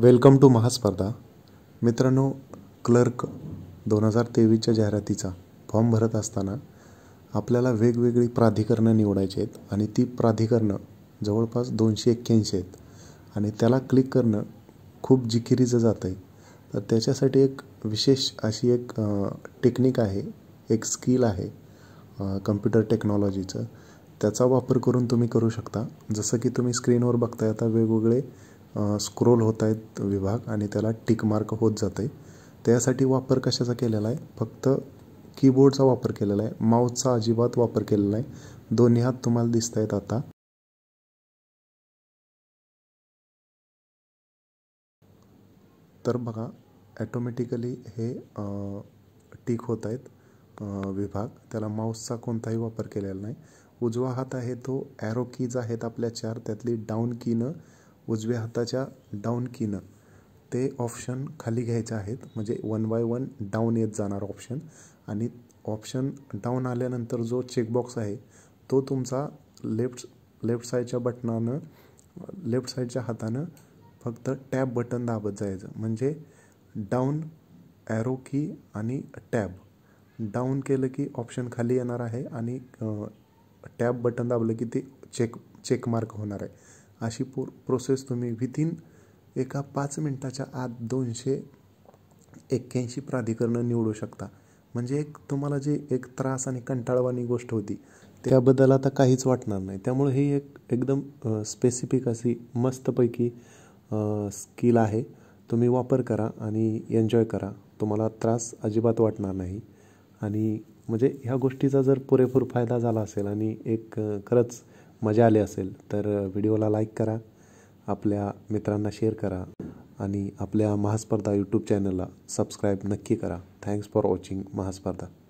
welcome to महास्पर्धा मित्रांनो clerk दोन हजार तेवीसच्या जाहिरातीचा फॉर्म भरत असताना आपल्याला वेगवेगळी प्राधिकरणं निवडायची आहेत आणि ती प्राधिकरणं जवळपास दोनशे एक्क्याऐंशी आहेत आणि त्याला क्लिक करणं खूप जिकिरीचं जातं आहे तर त्याच्यासाठी एक विशेष अशी एक टेक्निक आहे एक स्किल आहे कम्प्युटर टेक्नॉलॉजीचं त्याचा वापर करून तुम्ही करू शकता जसं की तुम्ही स्क्रीनवर बघताय आता वेगवेगळे स्क्रोल होत आहेत विभाग आणि त्याला टिक मार्क होत जात आहे त्यासाठी वापर कशाचा केलेला आहे फक्त कीबोर्डचा वापर केलेला आहे माऊसचा अजिबात वापर केलेला आहे दोन्ही हात तुम्हाला दिसत आहेत आता तर बघा ॲटोमॅटिकली हे टिक होत आहेत विभाग त्याला माऊसचा कोणताही वापर केलेला नाही उजवा हात आहे तो ॲरो कीज आहेत आपल्या चार त्यातली डाऊन कीनं उजव्या हाताच्या डाऊन कीनं ते ऑप्शन खाली घ्यायचे आहेत म्हणजे वन बाय वन डाऊन येत जाणार ऑप्शन आणि ऑप्शन डाऊन आल्यानंतर जो चेकबॉक्स आहे तो तुमचा लेफ्ट लेफ्ट साईडच्या बटनानं लेफ्ट साईडच्या हातानं फक्त टॅब बटन दाबत जायचं म्हणजे डाऊन ॲरो की आणि टॅब डाऊन केलं की ऑप्शन खाली येणार आहे आणि टॅब बटन दाबलं की ते चेक चेकमार्क होणार आहे अशी पो प्रोसेस तुम्ही विथिन एका पाच मिनटाच्या आत दोनशे एक्क्याऐंशी प्राधिकरणं निवडू शकता म्हणजे एक तुम्हाला जे एक त्रास आणि कंटाळवाणी गोष्ट होती त्याबद्दल आता काहीच वाटणार नाही त्यामुळे ही एक एकदम स्पेसिफिक अशी मस्तपैकी स्किल आहे तुम्ही वापर करा आणि एन्जॉय करा तुम्हाला त्रास अजिबात वाटणार नाही आणि म्हणजे ह्या गोष्टीचा जर पुरेपूर फायदा झाला असेल आणि एक खरंच मजा आली असेल तर व्हिडिओला लाईक करा आपल्या मित्रांना शेअर करा आणि आपल्या महास्पर्धा यूट्यूब चॅनलला सबस्क्राईब नक्की करा थँक्स फॉर वॉचिंग महास्पर्धा